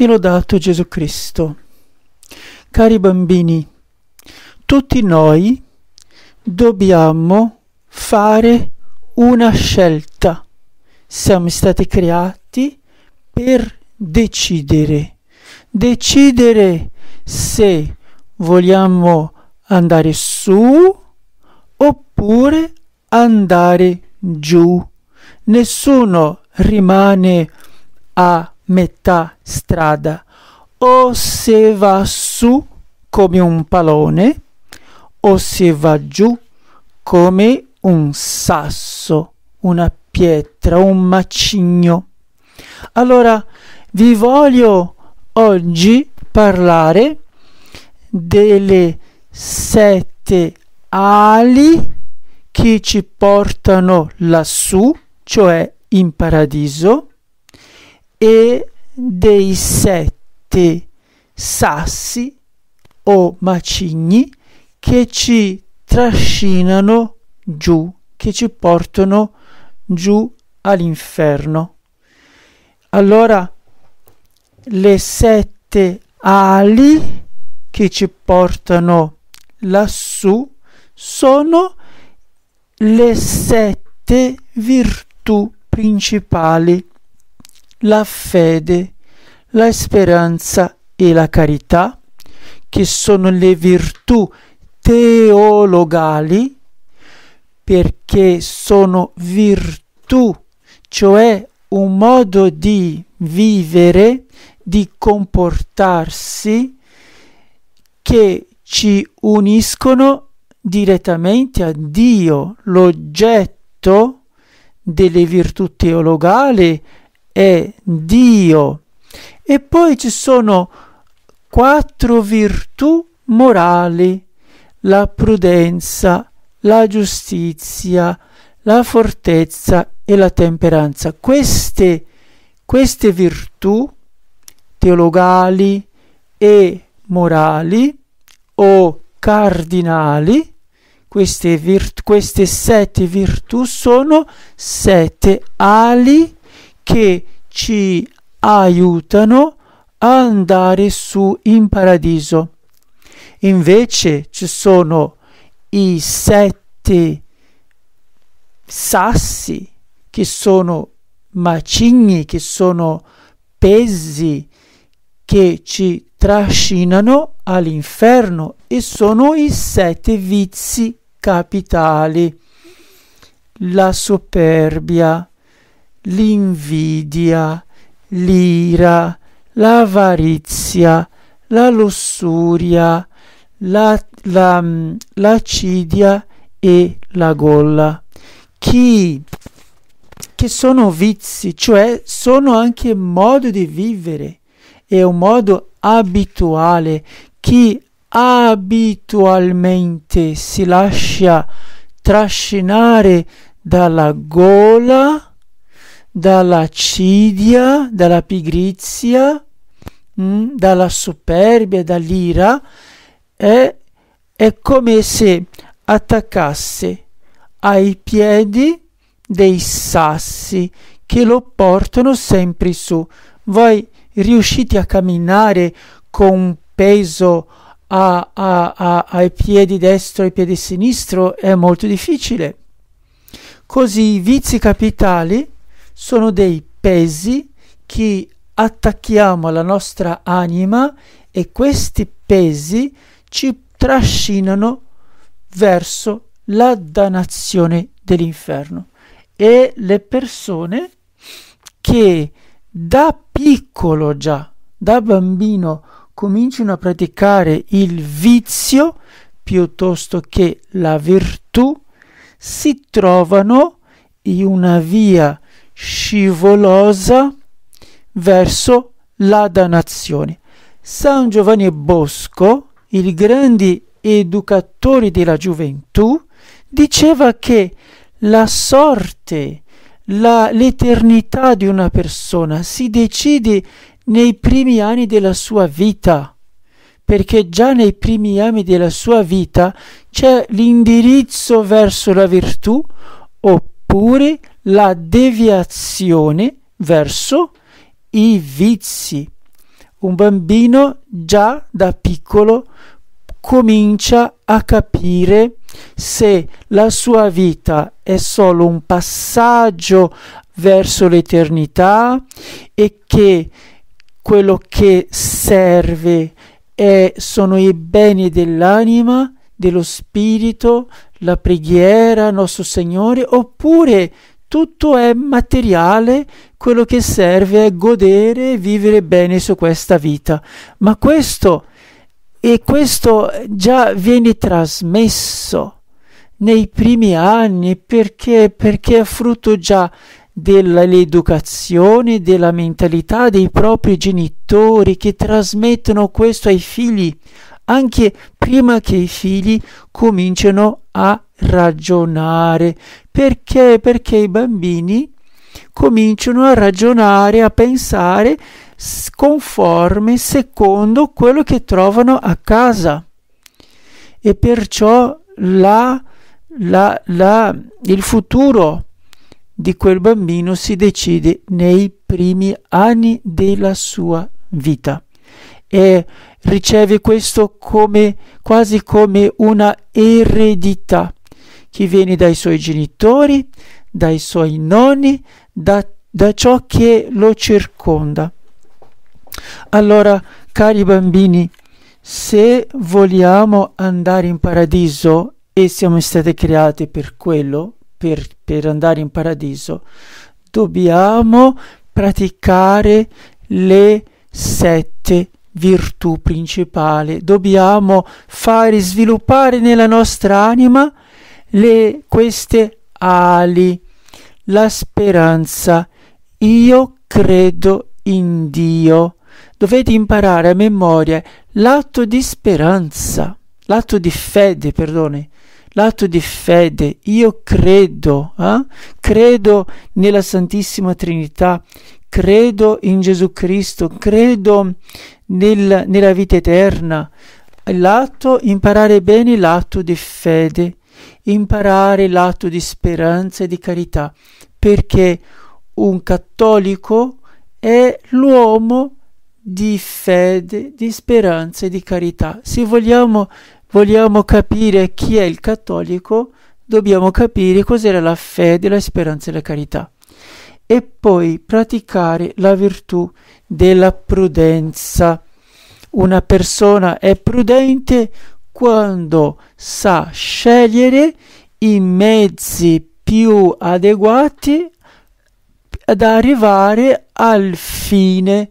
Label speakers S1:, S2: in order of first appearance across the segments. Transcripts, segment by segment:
S1: sia lodato Gesù Cristo. Cari bambini, tutti noi dobbiamo fare una scelta. Siamo stati creati per decidere. Decidere se vogliamo andare su oppure andare giù. Nessuno rimane a metà strada o se va su come un pallone o se va giù come un sasso, una pietra, un macigno. Allora vi voglio oggi parlare delle sette ali che ci portano lassù, cioè in paradiso, e dei sette sassi o macigni che ci trascinano giù, che ci portano giù all'inferno. Allora, le sette ali che ci portano lassù sono le sette virtù principali la fede, la speranza e la carità, che sono le virtù teologali, perché sono virtù, cioè un modo di vivere, di comportarsi, che ci uniscono direttamente a Dio, l'oggetto delle virtù teologali, è Dio. E poi ci sono quattro virtù morali, la prudenza, la giustizia, la fortezza e la temperanza. Queste, queste virtù teologali e morali o cardinali, queste, virt- queste sette virtù sono sette ali che ci aiutano a andare su in paradiso. Invece ci sono i sette sassi che sono macigni, che sono pesi che ci trascinano all'inferno e sono i sette vizi capitali. La superbia l'invidia, l'ira, l'avarizia, la lussuria, la, la, mm, l'accidia e la gola. Chi che sono vizi, cioè sono anche modo di vivere, è un modo abituale. Chi abitualmente si lascia trascinare dalla gola dalla cidia, dalla pigrizia, mh, mm, dalla superbia, dall'ira, è, è come se attaccasse ai piedi dei sassi che lo portano sempre su. Voi riuscite a camminare con un peso a, a, a, ai piedi destro e piedi sinistro? È molto difficile. Così i vizi capitali sono dei pesi che attacchiamo alla nostra anima e questi pesi ci trascinano verso la danazione dell'inferno. E le persone che da piccolo già, da bambino, cominciano a praticare il vizio piuttosto che la virtù, si trovano in una via scivolosa verso la danazione. San Giovanni Bosco, il grande educatore della gioventù, diceva che la sorte, l'eternità di una persona si decide nei primi anni della sua vita, perché già nei primi anni della sua vita c'è l'indirizzo verso la virtù oppure la la deviazione verso i vizi. Un bambino già da piccolo comincia a capire se la sua vita è solo un passaggio verso l'eternità e che quello che serve è, sono i beni dell'anima, dello spirito, la preghiera, nostro Signore, oppure tutto è materiale, quello che serve è godere e vivere bene su questa vita. Ma questo, e questo già viene trasmesso nei primi anni perché, perché è frutto già dell'educazione, della mentalità dei propri genitori che trasmettono questo ai figli anche prima che i figli cominciano a ragionare. Perché? Perché i bambini cominciano a ragionare, a pensare conforme secondo quello che trovano a casa. E perciò la, la, la, il futuro di quel bambino si decide nei primi anni della sua vita e riceve questo come, quasi come una eredità che viene dai suoi genitori, dai suoi nonni, da, da ciò che lo circonda. Allora, cari bambini, se vogliamo andare in paradiso e siamo stati creati per quello, per, per andare in paradiso, dobbiamo praticare le sette virtù principali. Dobbiamo fare sviluppare nella nostra anima le, queste ali. La speranza. Io credo in Dio. Dovete imparare a memoria l'atto di speranza, l'atto di fede, perdone, l'atto di fede. Io credo, eh? credo nella Santissima Trinità, credo in Gesù Cristo, credo nel, nella vita eterna. L'atto, imparare bene l'atto di fede imparare l'atto di speranza e di carità, perché un cattolico è l'uomo di fede, di speranza e di carità. Se vogliamo, vogliamo capire chi è il cattolico, dobbiamo capire cos'era la fede, la speranza e la carità. E poi praticare la virtù della prudenza. Una persona è prudente quando sa scegliere i mezzi più adeguati ad arrivare al fine,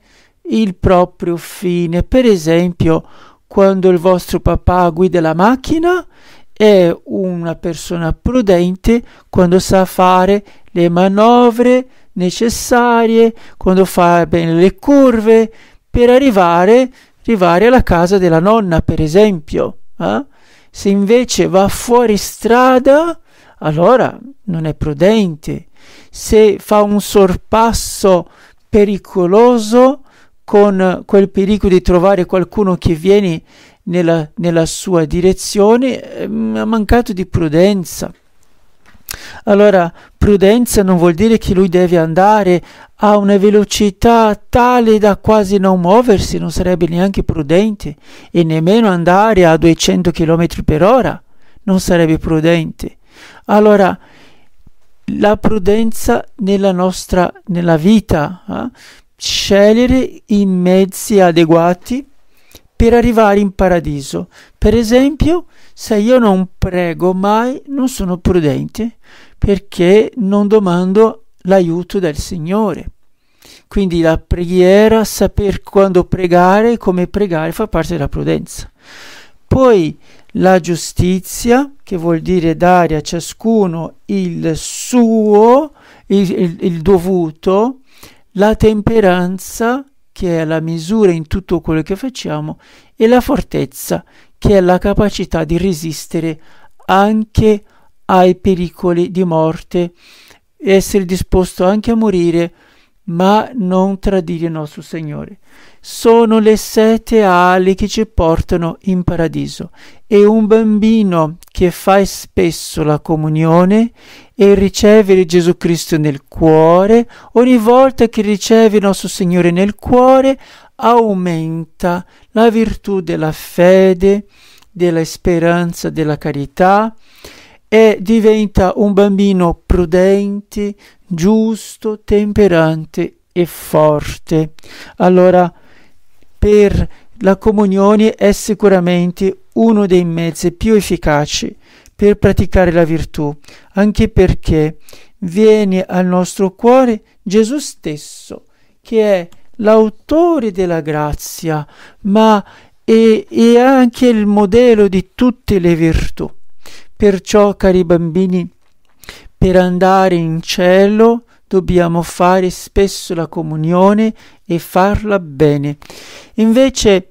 S1: il proprio fine. Per esempio, quando il vostro papà guida la macchina, è una persona prudente quando sa fare le manovre necessarie, quando fa bene le curve, per arrivare, arrivare alla casa della nonna, per esempio eh? se invece va fuori strada, allora non è prudente. Se fa un sorpasso pericoloso con quel pericolo di trovare qualcuno che viene nella, nella sua direzione, ehm, ha mancato di prudenza. Allora, prudenza non vuol dire che lui deve andare a una velocità tale da quasi non muoversi, non sarebbe neanche prudente, e nemmeno andare a 200 km per ora, non sarebbe prudente. Allora, la prudenza nella nostra nella vita, eh? scegliere i mezzi adeguati per arrivare in paradiso. Per esempio, se io non prego mai, non sono prudente perché non domando l'aiuto del Signore. Quindi la preghiera, saper quando pregare, e come pregare, fa parte della prudenza. Poi la giustizia, che vuol dire dare a ciascuno il suo, il, il, il dovuto, la temperanza, che è la misura in tutto quello che facciamo, e la fortezza, che è la capacità di resistere anche ai pericoli di morte, essere disposto anche a morire, ma non tradire il nostro Signore. Sono le sette ali che ci portano in paradiso e un bambino che fa spesso la comunione e ricevere Gesù Cristo nel cuore, ogni volta che riceve il nostro Signore nel cuore, aumenta la virtù della fede, della speranza, della carità e diventa un bambino prudente, giusto, temperante e forte. Allora, per la comunione è sicuramente uno dei mezzi più efficaci per praticare la virtù, anche perché viene al nostro cuore Gesù stesso, che è l'autore della grazia, ma è, è anche il modello di tutte le virtù. Perciò, cari bambini, per andare in cielo dobbiamo fare spesso la comunione e farla bene. Invece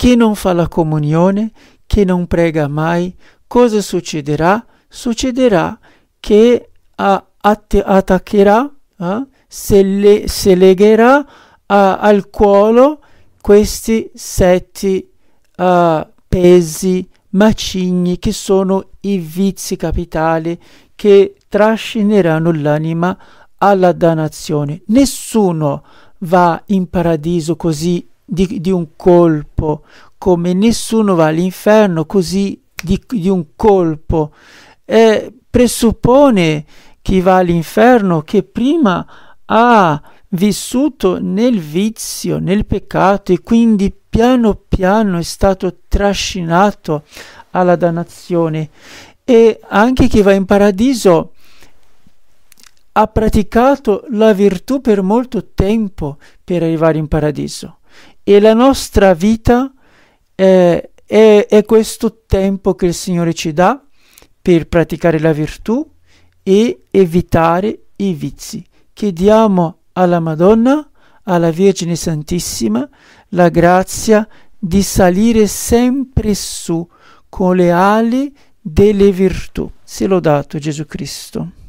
S1: chi non fa la comunione, chi non prega mai, cosa succederà? Succederà che uh, att- attaccherà, uh, se, le- se, legherà uh, al collo questi sette eh, pesi macigni che sono i vizi capitali che trascineranno l'anima alla dannazione. Nessuno va in paradiso così di, di, un colpo, come nessuno va all'inferno così di, di un colpo. Eh, presuppone chi va all'inferno che prima ha vissuto nel vizio, nel peccato e quindi piano piano è stato trascinato alla dannazione e anche chi va in paradiso ha praticato la virtù per molto tempo per arrivare in paradiso e la nostra vita eh, è, è questo tempo che il Signore ci dà per praticare la virtù e evitare i vizi. Chiediamo alla Madonna, alla Vergine Santissima, la grazia di salire sempre su con le ali delle virtù. Se l'ho dato Gesù Cristo.